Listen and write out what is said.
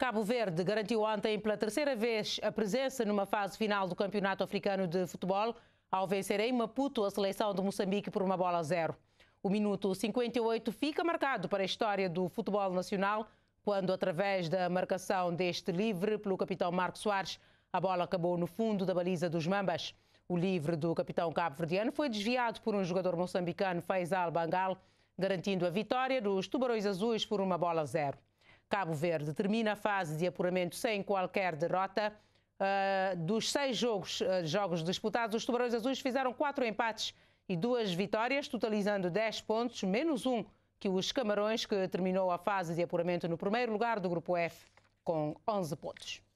Cabo Verde garantiu ontem pela terceira vez a presença numa fase final do Campeonato Africano de Futebol, ao vencer em Maputo a seleção de Moçambique por uma bola a zero. O minuto 58 fica marcado para a história do futebol nacional, quando, através da marcação deste livre pelo capitão Marco Soares, a bola acabou no fundo da baliza dos Mambas. O livre do capitão cabo-verdiano foi desviado por um jogador moçambicano, Faisal Bangal, garantindo a vitória dos Tubarões Azuis por uma bola a zero. Cabo Verde termina a fase de apuramento sem qualquer derrota. Uh, dos seis jogos, uh, jogos disputados, os Tubarões Azuis fizeram quatro empates e duas vitórias, totalizando 10 pontos, menos um que os Camarões, que terminou a fase de apuramento no primeiro lugar do Grupo F, com 11 pontos.